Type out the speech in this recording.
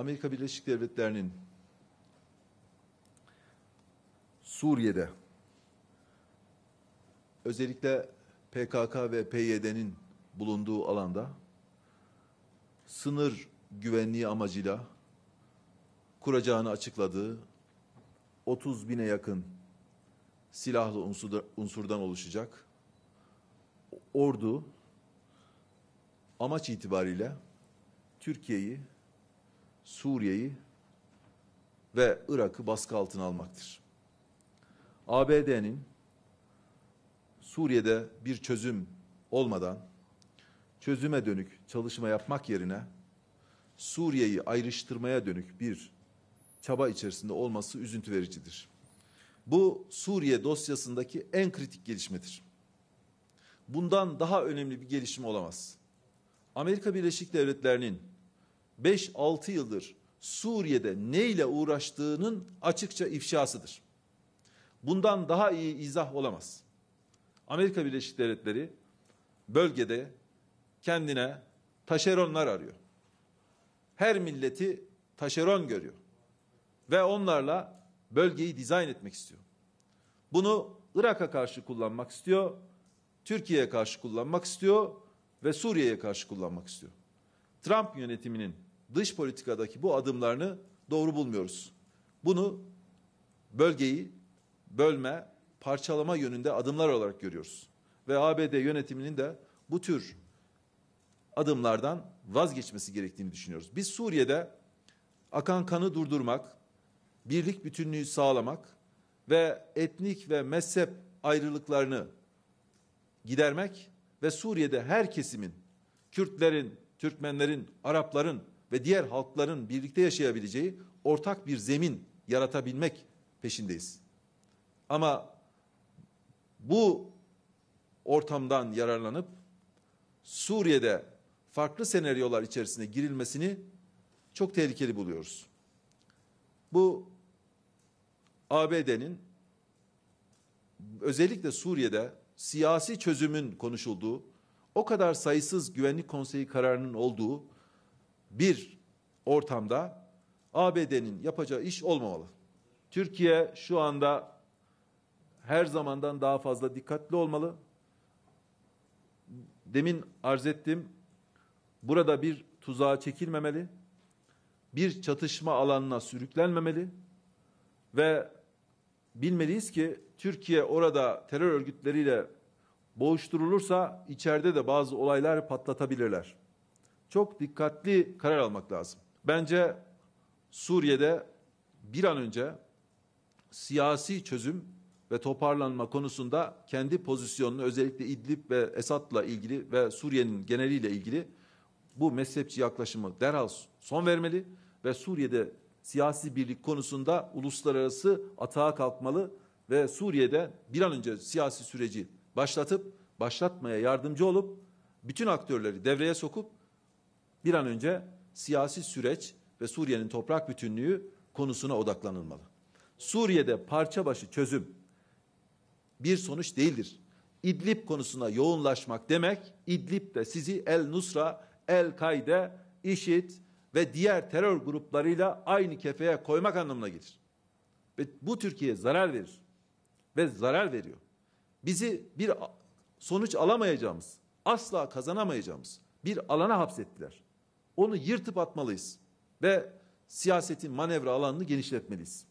Amerika Birleşik Devletleri'nin Suriye'de özellikle PKK ve PYD'nin bulunduğu alanda sınır güvenliği amacıyla kuracağını açıkladığı 30 bine yakın silahlı unsurdan oluşacak ordu amaç itibariyle Türkiye'yi Suriye'yi ve Irak'ı baskı altına almaktır. ABD'nin Suriye'de bir çözüm olmadan çözüme dönük çalışma yapmak yerine Suriye'yi ayrıştırmaya dönük bir çaba içerisinde olması üzüntü vericidir. Bu Suriye dosyasındaki en kritik gelişmedir. Bundan daha önemli bir gelişme olamaz. Amerika Birleşik Devletleri'nin 5-6 yıldır Suriye'de neyle uğraştığının açıkça ifşasıdır. Bundan daha iyi izah olamaz. Amerika Birleşik Devletleri bölgede kendine taşeronlar arıyor. Her milleti taşeron görüyor. Ve onlarla bölgeyi dizayn etmek istiyor. Bunu Irak'a karşı kullanmak istiyor, Türkiye'ye karşı kullanmak istiyor ve Suriye'ye karşı kullanmak istiyor. Trump yönetiminin dış politikadaki bu adımlarını doğru bulmuyoruz. Bunu bölgeyi bölme, parçalama yönünde adımlar olarak görüyoruz. Ve ABD yönetiminin de bu tür adımlardan vazgeçmesi gerektiğini düşünüyoruz. Biz Suriye'de akan kanı durdurmak, birlik bütünlüğü sağlamak ve etnik ve mezhep ayrılıklarını gidermek ve Suriye'de her kesimin, Kürtlerin, Türkmenlerin, Arapların ve diğer halkların birlikte yaşayabileceği ortak bir zemin yaratabilmek peşindeyiz. Ama bu ortamdan yararlanıp Suriye'de farklı senaryolar içerisine girilmesini çok tehlikeli buluyoruz. Bu ABD'nin özellikle Suriye'de siyasi çözümün konuşulduğu, o kadar sayısız güvenlik konseyi kararının olduğu bir ortamda ABD'nin yapacağı iş olmamalı. Türkiye şu anda her zamandan daha fazla dikkatli olmalı. Demin arz ettim. Burada bir tuzağa çekilmemeli. Bir çatışma alanına sürüklenmemeli ve bilmeliyiz ki Türkiye orada terör örgütleriyle boğuşturulursa içeride de bazı olaylar patlatabilirler çok dikkatli karar almak lazım. Bence Suriye'de bir an önce siyasi çözüm ve toparlanma konusunda kendi pozisyonunu özellikle İdlib ve Esad'la ilgili ve Suriye'nin geneliyle ilgili bu mezhepçi yaklaşımı derhal son vermeli ve Suriye'de siyasi birlik konusunda uluslararası atağa kalkmalı ve Suriye'de bir an önce siyasi süreci başlatıp başlatmaya yardımcı olup bütün aktörleri devreye sokup bir an önce siyasi süreç ve Suriye'nin toprak bütünlüğü konusuna odaklanılmalı. Suriye'de parça başı çözüm bir sonuç değildir. İdlib konusuna yoğunlaşmak demek İdlib de sizi El Nusra, El Kaide, İşit ve diğer terör gruplarıyla aynı kefeye koymak anlamına gelir. Ve bu Türkiye zarar verir. Ve zarar veriyor. Bizi bir sonuç alamayacağımız, asla kazanamayacağımız bir alana hapsettiler. Onu yırtıp atmalıyız ve siyasetin manevra alanını genişletmeliyiz.